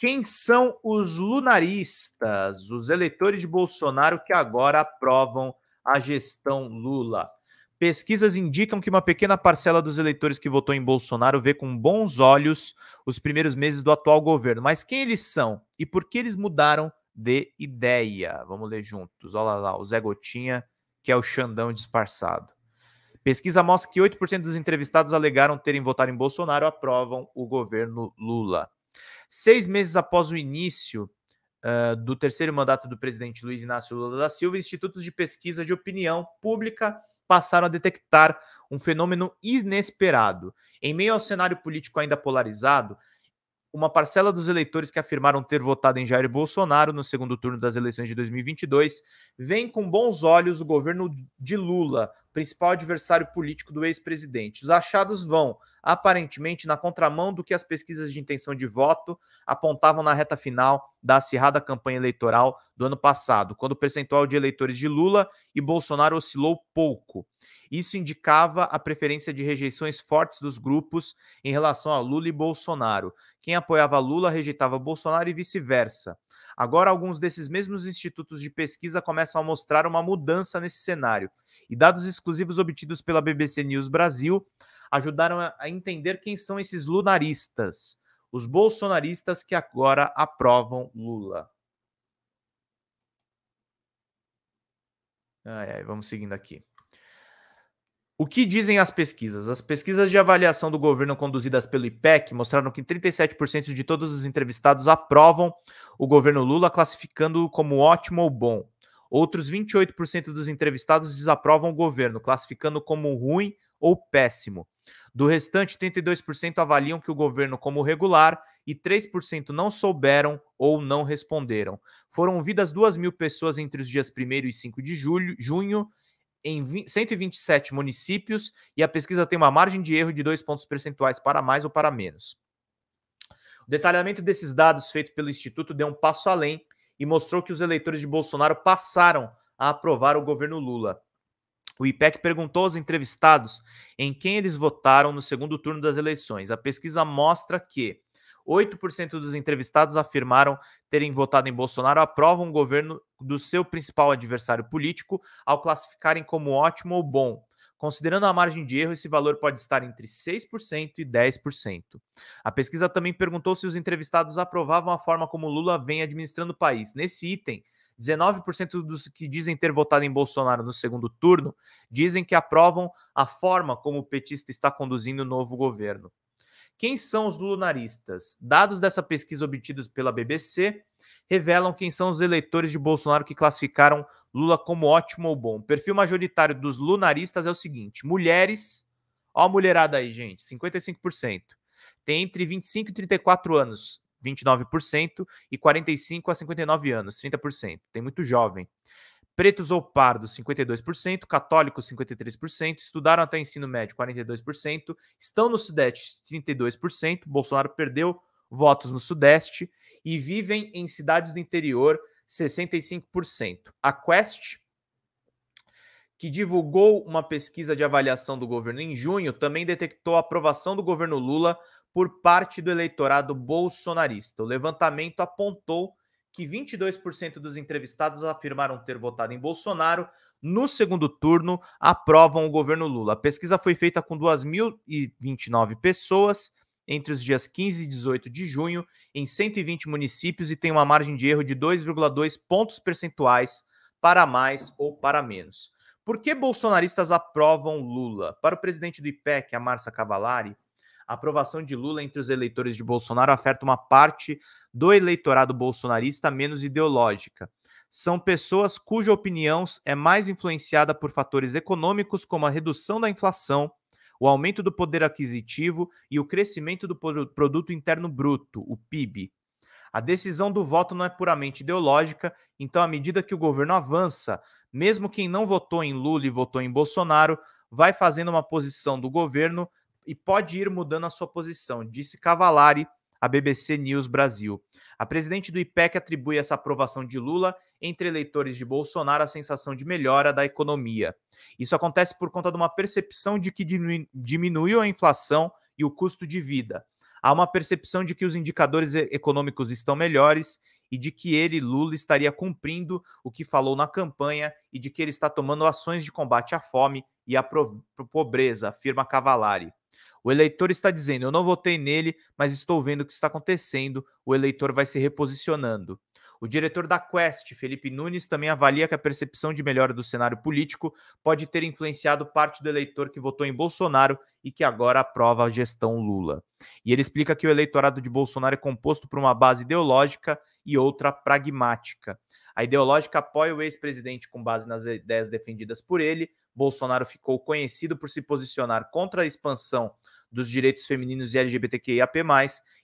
Quem são os lunaristas, os eleitores de Bolsonaro que agora aprovam a gestão Lula? Pesquisas indicam que uma pequena parcela dos eleitores que votou em Bolsonaro vê com bons olhos os primeiros meses do atual governo. Mas quem eles são e por que eles mudaram de ideia? Vamos ler juntos. Olha lá, o Zé Gotinha, que é o Xandão disfarçado. Pesquisa mostra que 8% dos entrevistados alegaram terem votado em Bolsonaro aprovam o governo Lula. Seis meses após o início uh, do terceiro mandato do presidente Luiz Inácio Lula da Silva, institutos de pesquisa de opinião pública passaram a detectar um fenômeno inesperado. Em meio ao cenário político ainda polarizado, uma parcela dos eleitores que afirmaram ter votado em Jair Bolsonaro no segundo turno das eleições de 2022 vem com bons olhos o governo de Lula, principal adversário político do ex-presidente. Os achados vão aparentemente na contramão do que as pesquisas de intenção de voto apontavam na reta final da acirrada campanha eleitoral do ano passado, quando o percentual de eleitores de Lula e Bolsonaro oscilou pouco. Isso indicava a preferência de rejeições fortes dos grupos em relação a Lula e Bolsonaro. Quem apoiava Lula rejeitava Bolsonaro e vice-versa. Agora, alguns desses mesmos institutos de pesquisa começam a mostrar uma mudança nesse cenário. E dados exclusivos obtidos pela BBC News Brasil ajudaram a entender quem são esses lunaristas, os bolsonaristas que agora aprovam Lula. Ai, ai, vamos seguindo aqui. O que dizem as pesquisas? As pesquisas de avaliação do governo conduzidas pelo IPEC mostraram que 37% de todos os entrevistados aprovam o governo Lula, classificando-o como ótimo ou bom. Outros 28% dos entrevistados desaprovam o governo, classificando como ruim ou péssimo. Do restante, 32% avaliam que o governo como regular e 3% não souberam ou não responderam. Foram ouvidas 2 mil pessoas entre os dias 1 e 5 de julho, junho em 20, 127 municípios e a pesquisa tem uma margem de erro de 2 pontos percentuais para mais ou para menos. O detalhamento desses dados feito pelo Instituto deu um passo além e mostrou que os eleitores de Bolsonaro passaram a aprovar o governo Lula. O IPEC perguntou aos entrevistados em quem eles votaram no segundo turno das eleições. A pesquisa mostra que 8% dos entrevistados afirmaram terem votado em Bolsonaro, aprovam o governo do seu principal adversário político ao classificarem como ótimo ou bom. Considerando a margem de erro, esse valor pode estar entre 6% e 10%. A pesquisa também perguntou se os entrevistados aprovavam a forma como Lula vem administrando o país. Nesse item, 19% dos que dizem ter votado em Bolsonaro no segundo turno dizem que aprovam a forma como o petista está conduzindo o novo governo. Quem são os lunaristas? Dados dessa pesquisa obtidos pela BBC revelam quem são os eleitores de Bolsonaro que classificaram Lula como ótimo ou bom. O perfil majoritário dos lunaristas é o seguinte: mulheres, ó a mulherada aí, gente, 55%, tem entre 25 e 34 anos, 29%, e 45 a 59 anos, 30%. Tem muito jovem. Pretos ou pardos, 52%, católicos, 53%, estudaram até ensino médio, 42%, estão no Sudeste, 32%, Bolsonaro perdeu votos no Sudeste e vivem em cidades do interior, 65%. A Quest, que divulgou uma pesquisa de avaliação do governo em junho, também detectou a aprovação do governo Lula por parte do eleitorado bolsonarista. O levantamento apontou que 22% dos entrevistados afirmaram ter votado em Bolsonaro no segundo turno, aprovam o governo Lula. A pesquisa foi feita com 2.029 pessoas entre os dias 15 e 18 de junho em 120 municípios e tem uma margem de erro de 2,2 pontos percentuais para mais ou para menos. Por que bolsonaristas aprovam Lula? Para o presidente do IPEC, a Marcia Cavalari, a aprovação de Lula entre os eleitores de Bolsonaro afeta uma parte do eleitorado bolsonarista menos ideológica. São pessoas cuja opinião é mais influenciada por fatores econômicos, como a redução da inflação, o aumento do poder aquisitivo e o crescimento do Produto Interno Bruto, o PIB. A decisão do voto não é puramente ideológica, então, à medida que o governo avança, mesmo quem não votou em Lula e votou em Bolsonaro, vai fazendo uma posição do governo e pode ir mudando a sua posição, disse Cavalari à BBC News Brasil. A presidente do IPEC atribui essa aprovação de Lula entre eleitores de Bolsonaro a sensação de melhora da economia. Isso acontece por conta de uma percepção de que diminuiu a inflação e o custo de vida. Há uma percepção de que os indicadores econômicos estão melhores e de que ele, Lula, estaria cumprindo o que falou na campanha e de que ele está tomando ações de combate à fome e à pobreza, afirma Cavalari. O eleitor está dizendo: eu não votei nele, mas estou vendo o que está acontecendo. O eleitor vai se reposicionando. O diretor da Quest, Felipe Nunes, também avalia que a percepção de melhora do cenário político pode ter influenciado parte do eleitor que votou em Bolsonaro e que agora aprova a gestão Lula. E ele explica que o eleitorado de Bolsonaro é composto por uma base ideológica e outra pragmática. A ideológica apoia o ex-presidente com base nas ideias defendidas por ele. Bolsonaro ficou conhecido por se posicionar contra a expansão dos direitos femininos e LGBTQIAP+,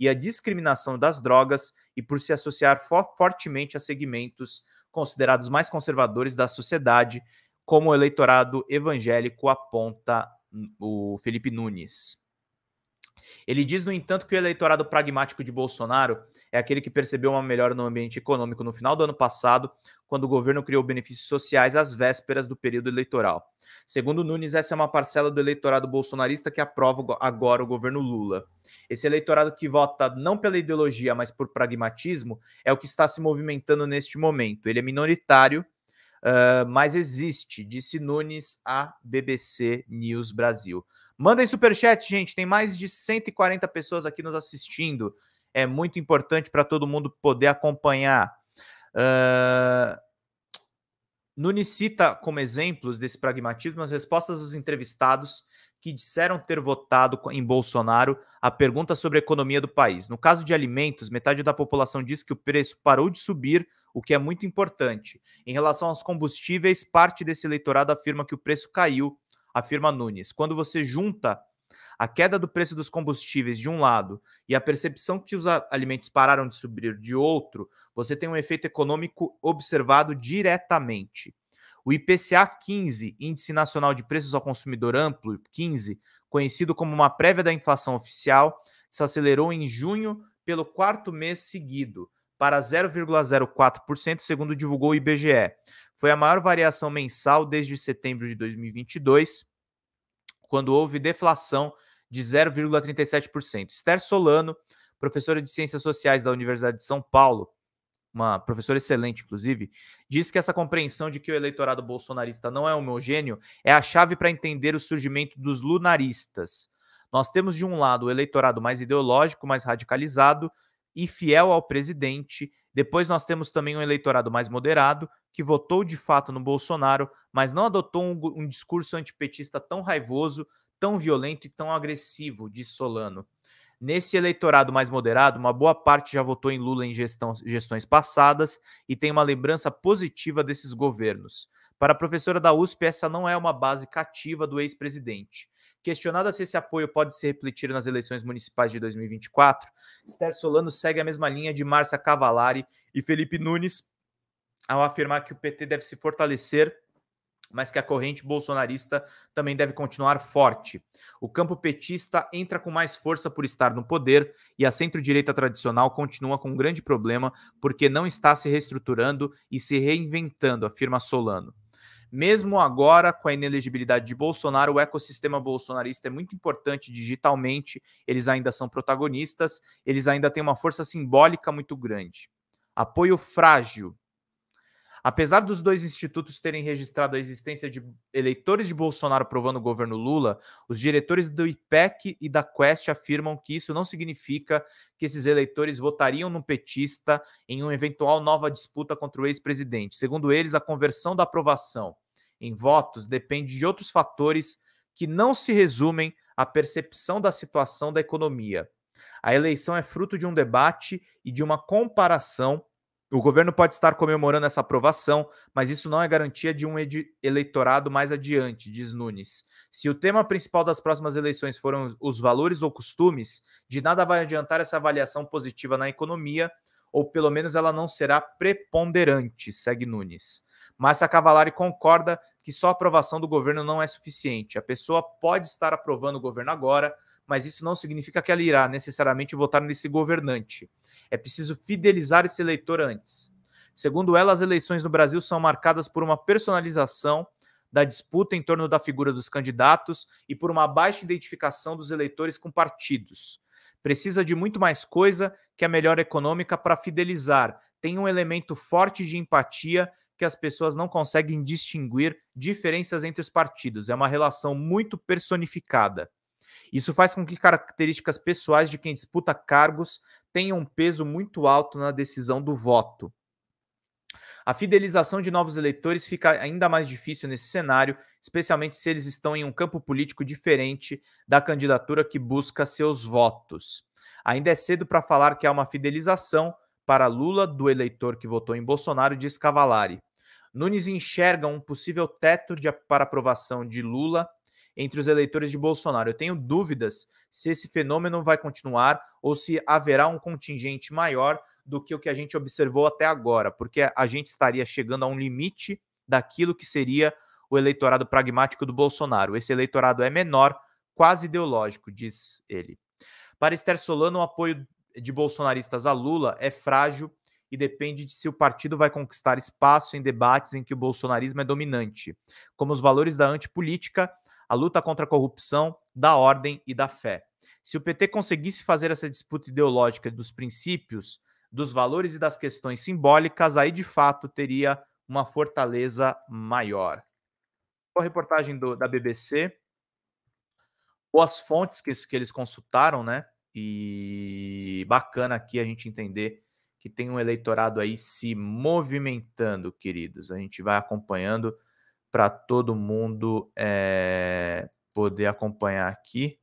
e a discriminação das drogas e por se associar fortemente a segmentos considerados mais conservadores da sociedade, como o eleitorado evangélico aponta o Felipe Nunes. Ele diz, no entanto, que o eleitorado pragmático de Bolsonaro é aquele que percebeu uma melhora no ambiente econômico no final do ano passado, quando o governo criou benefícios sociais às vésperas do período eleitoral. Segundo Nunes, essa é uma parcela do eleitorado bolsonarista que aprova agora o governo Lula. Esse eleitorado que vota não pela ideologia, mas por pragmatismo, é o que está se movimentando neste momento. Ele é minoritário, uh, mas existe, disse Nunes à BBC News Brasil. Mandem superchat, gente. Tem mais de 140 pessoas aqui nos assistindo é muito importante para todo mundo poder acompanhar. Uh... Nunes cita como exemplos desse pragmatismo as respostas dos entrevistados que disseram ter votado em Bolsonaro a pergunta sobre a economia do país. No caso de alimentos, metade da população diz que o preço parou de subir, o que é muito importante. Em relação aos combustíveis, parte desse eleitorado afirma que o preço caiu, afirma Nunes. Quando você junta a queda do preço dos combustíveis de um lado e a percepção que os alimentos pararam de subir de outro, você tem um efeito econômico observado diretamente. O IPCA 15, Índice Nacional de Preços ao Consumidor Amplo, 15, conhecido como uma prévia da inflação oficial, se acelerou em junho pelo quarto mês seguido, para 0,04%, segundo divulgou o IBGE. Foi a maior variação mensal desde setembro de 2022, quando houve deflação de 0,37%. Esther Solano, professora de Ciências Sociais da Universidade de São Paulo, uma professora excelente, inclusive, diz que essa compreensão de que o eleitorado bolsonarista não é homogêneo é a chave para entender o surgimento dos lunaristas. Nós temos, de um lado, o eleitorado mais ideológico, mais radicalizado e fiel ao presidente. Depois, nós temos também um eleitorado mais moderado, que votou de fato no Bolsonaro, mas não adotou um, um discurso antipetista tão raivoso tão violento e tão agressivo, diz Solano. Nesse eleitorado mais moderado, uma boa parte já votou em Lula em gestão, gestões passadas e tem uma lembrança positiva desses governos. Para a professora da USP, essa não é uma base cativa do ex-presidente. Questionada se esse apoio pode se refletir nas eleições municipais de 2024, Esther Solano segue a mesma linha de Márcia Cavalari e Felipe Nunes ao afirmar que o PT deve se fortalecer mas que a corrente bolsonarista também deve continuar forte. O campo petista entra com mais força por estar no poder e a centro-direita tradicional continua com um grande problema porque não está se reestruturando e se reinventando, afirma Solano. Mesmo agora, com a inelegibilidade de Bolsonaro, o ecossistema bolsonarista é muito importante digitalmente, eles ainda são protagonistas, eles ainda têm uma força simbólica muito grande. Apoio frágil Apesar dos dois institutos terem registrado a existência de eleitores de Bolsonaro provando o governo Lula, os diretores do IPEC e da Quest afirmam que isso não significa que esses eleitores votariam no petista em uma eventual nova disputa contra o ex-presidente. Segundo eles, a conversão da aprovação em votos depende de outros fatores que não se resumem à percepção da situação da economia. A eleição é fruto de um debate e de uma comparação o governo pode estar comemorando essa aprovação, mas isso não é garantia de um eleitorado mais adiante, diz Nunes. Se o tema principal das próximas eleições foram os valores ou costumes, de nada vai adiantar essa avaliação positiva na economia, ou pelo menos ela não será preponderante, segue Nunes. Márcia Cavalari concorda que só a aprovação do governo não é suficiente. A pessoa pode estar aprovando o governo agora, mas isso não significa que ela irá necessariamente votar nesse governante. É preciso fidelizar esse eleitor antes. Segundo ela, as eleições no Brasil são marcadas por uma personalização da disputa em torno da figura dos candidatos e por uma baixa identificação dos eleitores com partidos. Precisa de muito mais coisa que a melhor econômica para fidelizar. Tem um elemento forte de empatia que as pessoas não conseguem distinguir diferenças entre os partidos. É uma relação muito personificada. Isso faz com que características pessoais de quem disputa cargos tenham um peso muito alto na decisão do voto. A fidelização de novos eleitores fica ainda mais difícil nesse cenário, especialmente se eles estão em um campo político diferente da candidatura que busca seus votos. Ainda é cedo para falar que há uma fidelização para Lula do eleitor que votou em Bolsonaro, diz Cavalari. Nunes enxerga um possível teto de, para aprovação de Lula entre os eleitores de Bolsonaro. Eu tenho dúvidas se esse fenômeno vai continuar ou se haverá um contingente maior do que o que a gente observou até agora, porque a gente estaria chegando a um limite daquilo que seria o eleitorado pragmático do Bolsonaro. Esse eleitorado é menor, quase ideológico, diz ele. Para Esther Solano, o apoio de bolsonaristas a Lula é frágil e depende de se o partido vai conquistar espaço em debates em que o bolsonarismo é dominante, como os valores da antipolítica a luta contra a corrupção, da ordem e da fé. Se o PT conseguisse fazer essa disputa ideológica dos princípios, dos valores e das questões simbólicas, aí de fato teria uma fortaleza maior. A reportagem do, da BBC, as fontes que, que eles consultaram, né? E bacana aqui a gente entender que tem um eleitorado aí se movimentando, queridos. A gente vai acompanhando para todo mundo é, poder acompanhar aqui.